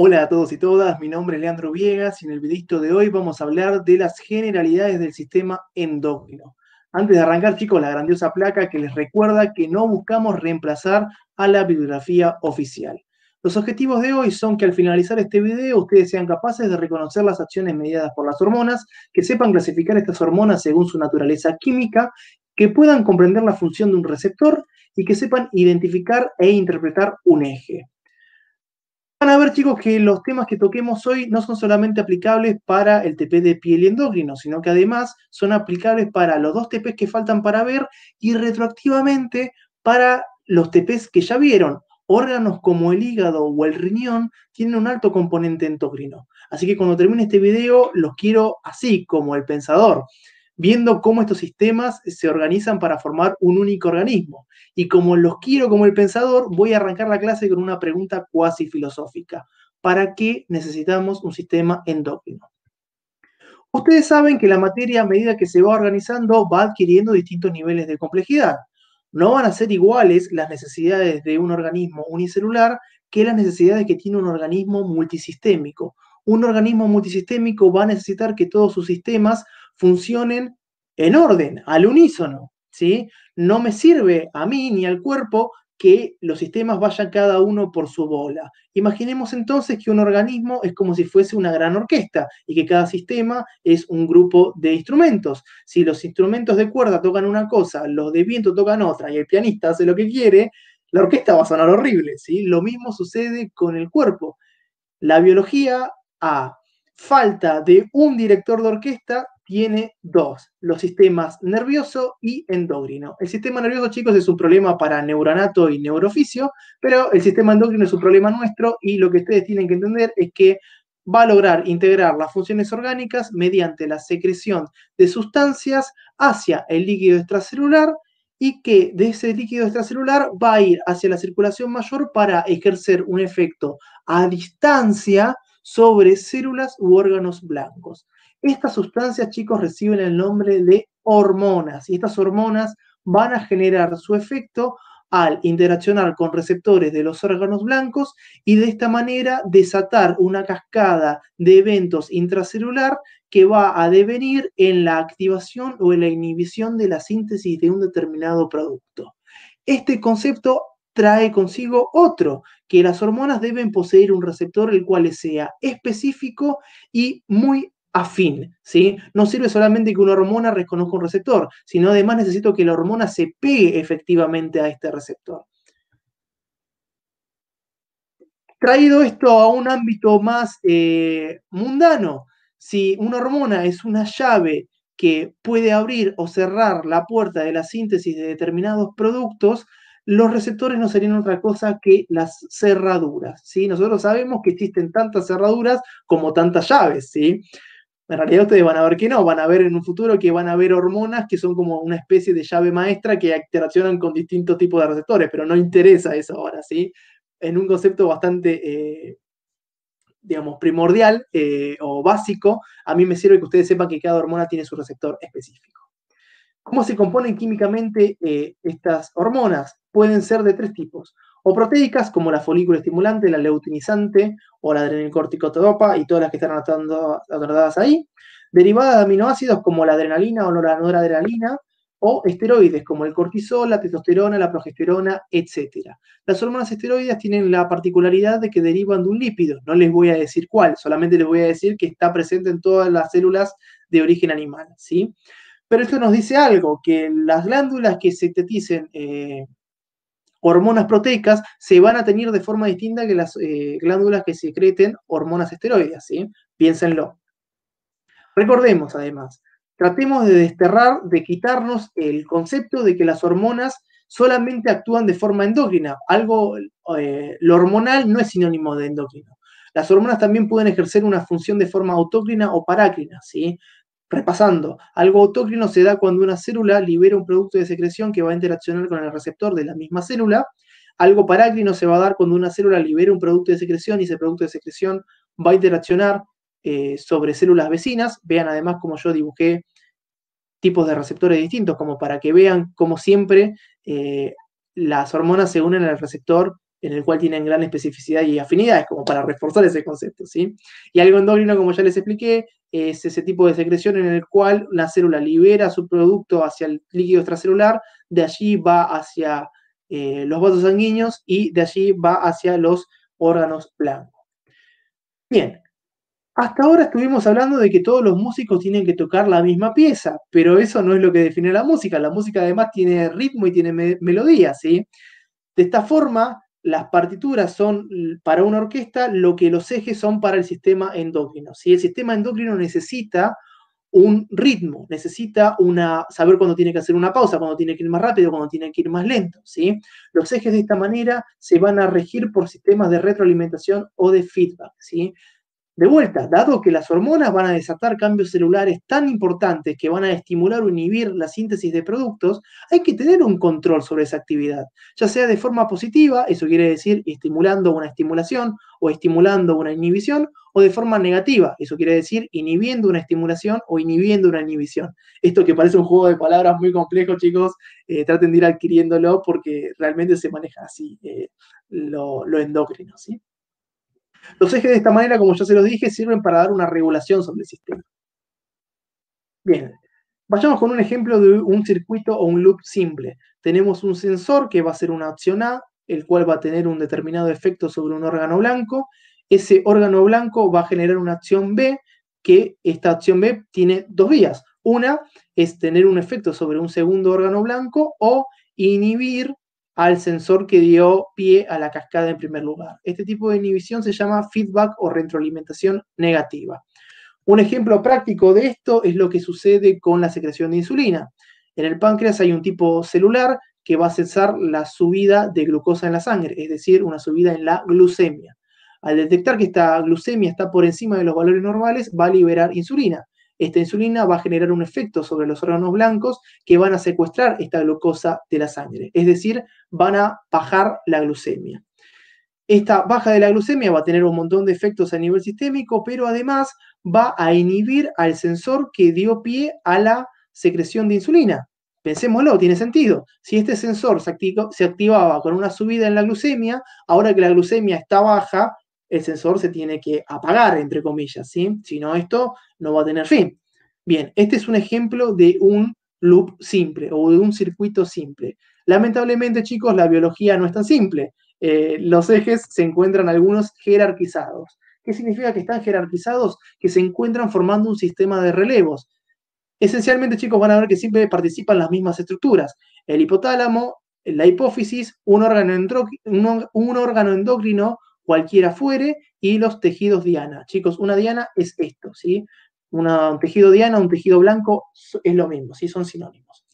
Hola a todos y todas, mi nombre es Leandro Viegas y en el video de hoy vamos a hablar de las generalidades del sistema endocrino. Antes de arrancar, chicos, la grandiosa placa que les recuerda que no buscamos reemplazar a la bibliografía oficial. Los objetivos de hoy son que al finalizar este video ustedes sean capaces de reconocer las acciones mediadas por las hormonas, que sepan clasificar estas hormonas según su naturaleza química, que puedan comprender la función de un receptor y que sepan identificar e interpretar un eje. Van a ver, chicos, que los temas que toquemos hoy no son solamente aplicables para el TP de piel y endócrino, sino que además son aplicables para los dos TPs que faltan para ver y retroactivamente para los TPs que ya vieron. Órganos como el hígado o el riñón tienen un alto componente endocrino. Así que cuando termine este video, los quiero así, como el pensador viendo cómo estos sistemas se organizan para formar un único organismo. Y como los quiero como el pensador, voy a arrancar la clase con una pregunta cuasi filosófica. ¿Para qué necesitamos un sistema endócrino? Ustedes saben que la materia a medida que se va organizando va adquiriendo distintos niveles de complejidad. No van a ser iguales las necesidades de un organismo unicelular que las necesidades que tiene un organismo multisistémico. Un organismo multisistémico va a necesitar que todos sus sistemas funcionen en orden, al unísono, ¿sí? No me sirve a mí ni al cuerpo que los sistemas vayan cada uno por su bola. Imaginemos entonces que un organismo es como si fuese una gran orquesta y que cada sistema es un grupo de instrumentos. Si los instrumentos de cuerda tocan una cosa, los de viento tocan otra y el pianista hace lo que quiere, la orquesta va a sonar horrible, ¿sí? Lo mismo sucede con el cuerpo. La biología a falta de un director de orquesta tiene dos, los sistemas nervioso y endocrino. El sistema nervioso, chicos, es un problema para neuronato y neurofisio, pero el sistema endocrino es un problema nuestro y lo que ustedes tienen que entender es que va a lograr integrar las funciones orgánicas mediante la secreción de sustancias hacia el líquido extracelular y que de ese líquido extracelular va a ir hacia la circulación mayor para ejercer un efecto a distancia sobre células u órganos blancos. Estas sustancias, chicos, reciben el nombre de hormonas y estas hormonas van a generar su efecto al interaccionar con receptores de los órganos blancos y de esta manera desatar una cascada de eventos intracelular que va a devenir en la activación o en la inhibición de la síntesis de un determinado producto. Este concepto trae consigo otro, que las hormonas deben poseer un receptor el cual sea específico y muy afín, ¿sí? No sirve solamente que una hormona reconozca un receptor, sino además necesito que la hormona se pegue efectivamente a este receptor. Traído esto a un ámbito más eh, mundano, si una hormona es una llave que puede abrir o cerrar la puerta de la síntesis de determinados productos, los receptores no serían otra cosa que las cerraduras, ¿sí? Nosotros sabemos que existen tantas cerraduras como tantas llaves, ¿sí? En realidad ustedes van a ver que no, van a ver en un futuro que van a ver hormonas que son como una especie de llave maestra que interaccionan con distintos tipos de receptores, pero no interesa eso ahora, ¿sí? En un concepto bastante, eh, digamos, primordial eh, o básico, a mí me sirve que ustedes sepan que cada hormona tiene su receptor específico. ¿Cómo se componen químicamente eh, estas hormonas? Pueden ser de tres tipos o proteicas como la folícula estimulante, la leutinizante o la adrenilcorticotodopa y todas las que están anotadas ahí, derivadas de aminoácidos como la adrenalina o la noradrenalina, o esteroides como el cortisol, la testosterona, la progesterona, etc. Las hormonas esteroides tienen la particularidad de que derivan de un lípido, no les voy a decir cuál, solamente les voy a decir que está presente en todas las células de origen animal, ¿sí? Pero esto nos dice algo, que las glándulas que sinteticen eh, hormonas proteicas se van a tener de forma distinta que las eh, glándulas que secreten hormonas esteroides, ¿sí? Piénsenlo. Recordemos, además, tratemos de desterrar, de quitarnos el concepto de que las hormonas solamente actúan de forma endócrina. Algo, eh, lo hormonal no es sinónimo de endócrino. Las hormonas también pueden ejercer una función de forma autócrina o parácrina, ¿sí? Repasando, algo autócrino se da cuando una célula libera un producto de secreción que va a interaccionar con el receptor de la misma célula. Algo parácrino se va a dar cuando una célula libera un producto de secreción y ese producto de secreción va a interaccionar eh, sobre células vecinas. Vean además como yo dibujé tipos de receptores distintos, como para que vean como siempre eh, las hormonas se unen al receptor en el cual tienen gran especificidad y afinidades, como para reforzar ese concepto, ¿sí? Y algo endocrino, como ya les expliqué, es ese tipo de secreción en el cual la célula libera su producto hacia el líquido extracelular, de allí va hacia eh, los vasos sanguíneos y de allí va hacia los órganos blancos. Bien, hasta ahora estuvimos hablando de que todos los músicos tienen que tocar la misma pieza, pero eso no es lo que define la música. La música además tiene ritmo y tiene melodía, ¿sí? De esta forma, las partituras son para una orquesta lo que los ejes son para el sistema endocrino. Si el sistema endocrino necesita un ritmo, necesita una, saber cuándo tiene que hacer una pausa, cuándo tiene que ir más rápido, cuándo tiene que ir más lento. ¿sí? Los ejes de esta manera se van a regir por sistemas de retroalimentación o de feedback. ¿sí? De vuelta, dado que las hormonas van a desatar cambios celulares tan importantes que van a estimular o inhibir la síntesis de productos, hay que tener un control sobre esa actividad, ya sea de forma positiva, eso quiere decir estimulando una estimulación o estimulando una inhibición, o de forma negativa, eso quiere decir inhibiendo una estimulación o inhibiendo una inhibición. Esto que parece un juego de palabras muy complejo, chicos, eh, traten de ir adquiriéndolo porque realmente se maneja así eh, lo, lo endocrino, ¿sí? Los ejes de esta manera, como ya se los dije, sirven para dar una regulación sobre el sistema. Bien, vayamos con un ejemplo de un circuito o un loop simple. Tenemos un sensor que va a ser una opción A, el cual va a tener un determinado efecto sobre un órgano blanco. Ese órgano blanco va a generar una acción B, que esta acción B tiene dos vías. Una es tener un efecto sobre un segundo órgano blanco o inhibir al sensor que dio pie a la cascada en primer lugar. Este tipo de inhibición se llama feedback o retroalimentación negativa. Un ejemplo práctico de esto es lo que sucede con la secreción de insulina. En el páncreas hay un tipo celular que va a cesar la subida de glucosa en la sangre, es decir, una subida en la glucemia. Al detectar que esta glucemia está por encima de los valores normales, va a liberar insulina esta insulina va a generar un efecto sobre los órganos blancos que van a secuestrar esta glucosa de la sangre, es decir, van a bajar la glucemia. Esta baja de la glucemia va a tener un montón de efectos a nivel sistémico, pero además va a inhibir al sensor que dio pie a la secreción de insulina. Pensémoslo, tiene sentido. Si este sensor se, activaba con una subida en la glucemia, ahora que la glucemia está baja, el sensor se tiene que apagar, entre comillas, ¿sí? Si no, esto no va a tener fin. Bien, este es un ejemplo de un loop simple o de un circuito simple. Lamentablemente, chicos, la biología no es tan simple. Eh, los ejes se encuentran algunos jerarquizados. ¿Qué significa que están jerarquizados? Que se encuentran formando un sistema de relevos. Esencialmente, chicos, van a ver que siempre participan las mismas estructuras. El hipotálamo, la hipófisis, un órgano, un órgano endocrino, cualquiera fuere, y los tejidos diana. Chicos, una diana es esto, ¿sí? un tejido diana, un tejido blanco es lo mismo, ¿sí? Son sinónimos.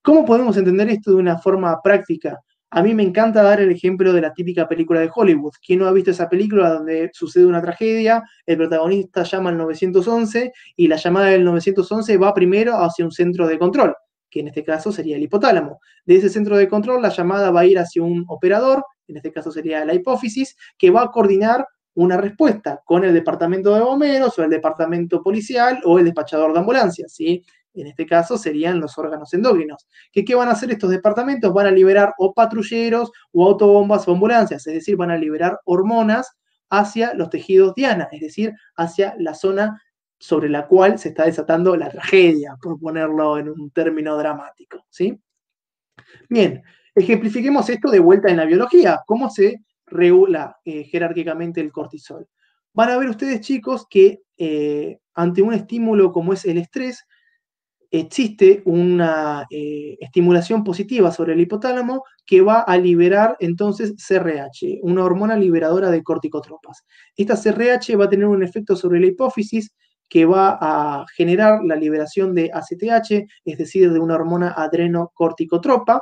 ¿Cómo podemos entender esto de una forma práctica? A mí me encanta dar el ejemplo de la típica película de Hollywood. ¿Quién no ha visto esa película donde sucede una tragedia? El protagonista llama al 911 y la llamada del 911 va primero hacia un centro de control, que en este caso sería el hipotálamo. De ese centro de control la llamada va a ir hacia un operador en este caso sería la hipófisis, que va a coordinar una respuesta con el departamento de bomberos o el departamento policial o el despachador de ambulancias, ¿sí? En este caso serían los órganos endócrinos. ¿Qué, ¿Qué van a hacer estos departamentos? Van a liberar o patrulleros o autobombas o ambulancias, es decir, van a liberar hormonas hacia los tejidos diana, es decir, hacia la zona sobre la cual se está desatando la tragedia, por ponerlo en un término dramático, ¿sí? Bien, Ejemplifiquemos esto de vuelta en la biología, cómo se regula eh, jerárquicamente el cortisol. Van a ver ustedes, chicos, que eh, ante un estímulo como es el estrés, existe una eh, estimulación positiva sobre el hipotálamo que va a liberar entonces CRH, una hormona liberadora de corticotropas. Esta CRH va a tener un efecto sobre la hipófisis que va a generar la liberación de ACTH, es decir, de una hormona adrenocorticotropa,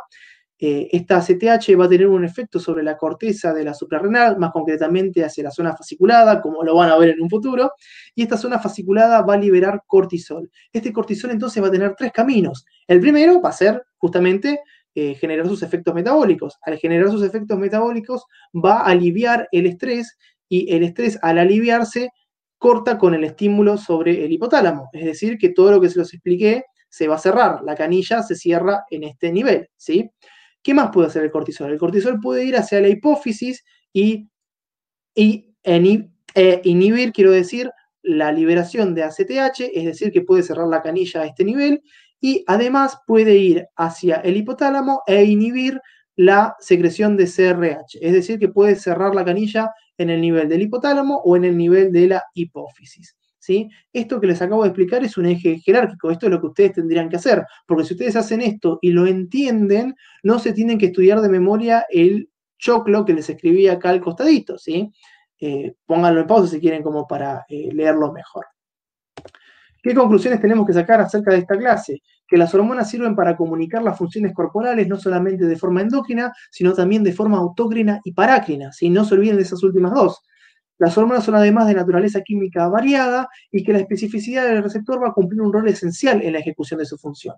eh, esta CTH va a tener un efecto sobre la corteza de la suprarrenal, más concretamente hacia la zona fasciculada, como lo van a ver en un futuro, y esta zona fasciculada va a liberar cortisol. Este cortisol entonces va a tener tres caminos. El primero va a ser justamente eh, generar sus efectos metabólicos. Al generar sus efectos metabólicos va a aliviar el estrés y el estrés al aliviarse corta con el estímulo sobre el hipotálamo. Es decir, que todo lo que se los expliqué se va a cerrar. La canilla se cierra en este nivel, ¿sí? ¿Qué más puede hacer el cortisol? El cortisol puede ir hacia la hipófisis y, eh, inhibir, quiero decir, la liberación de ACTH, es decir, que puede cerrar la canilla a este nivel, y además puede ir hacia el hipotálamo e inhibir la secreción de CRH, es decir, que puede cerrar la canilla en el nivel del hipotálamo o en el nivel de la hipófisis. Esto que les acabo de explicar es un eje jerárquico, esto es lo que ustedes tendrían que hacer, porque si ustedes hacen esto y lo entienden, no se tienen que estudiar de memoria el choclo que les escribí acá al costadito, ¿sí? Eh, pónganlo en pausa si quieren como para eh, leerlo mejor. ¿Qué conclusiones tenemos que sacar acerca de esta clase? Que las hormonas sirven para comunicar las funciones corporales no solamente de forma endógena, sino también de forma autócrina y parácrina. si No se olviden de esas últimas dos. Las hormonas son además de naturaleza química variada y que la especificidad del receptor va a cumplir un rol esencial en la ejecución de su función.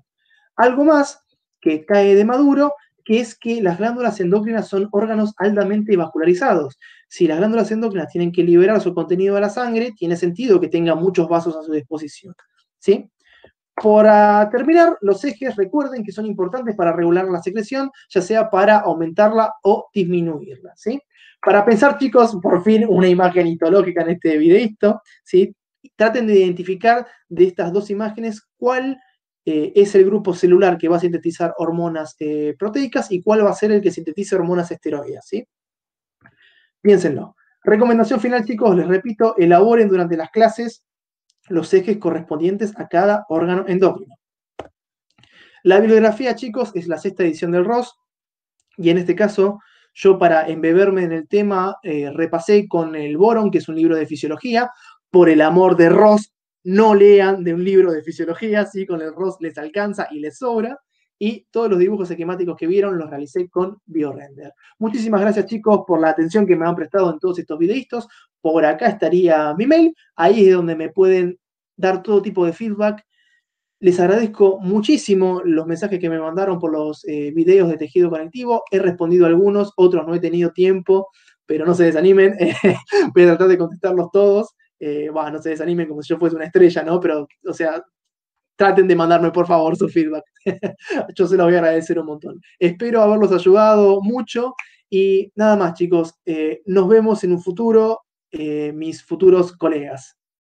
Algo más que cae de maduro, que es que las glándulas endócrinas son órganos altamente vascularizados. Si las glándulas endócrinas tienen que liberar su contenido a la sangre, tiene sentido que tengan muchos vasos a su disposición. ¿sí? Para ah, terminar, los ejes recuerden que son importantes para regular la secreción, ya sea para aumentarla o disminuirla, ¿sí? Para pensar, chicos, por fin una imagen histológica en este videíto, ¿sí? Traten de identificar de estas dos imágenes cuál eh, es el grupo celular que va a sintetizar hormonas eh, proteicas y cuál va a ser el que sintetice hormonas esteroides, ¿sí? Piénsenlo. Recomendación final, chicos, les repito, elaboren durante las clases los ejes correspondientes a cada órgano endocrino. La bibliografía, chicos, es la sexta edición del ROS y en este caso yo para embeberme en el tema eh, repasé con el Boron, que es un libro de fisiología. Por el amor de Ross, no lean de un libro de fisiología, si con el Ross les alcanza y les sobra y todos los dibujos esquemáticos que vieron los realicé con BioRender. Muchísimas gracias chicos por la atención que me han prestado en todos estos videitos. Por acá estaría mi mail, ahí es donde me pueden dar todo tipo de feedback. Les agradezco muchísimo los mensajes que me mandaron por los eh, videos de tejido conectivo. He respondido algunos, otros no he tenido tiempo, pero no se desanimen. Voy a tratar de contestarlos todos. Eh, no se desanimen como si yo fuese una estrella, ¿no? Pero, o sea, traten de mandarme por favor su feedback. Yo se los voy a agradecer un montón. Espero haberlos ayudado mucho y nada más chicos, eh, nos vemos en un futuro, eh, mis futuros colegas.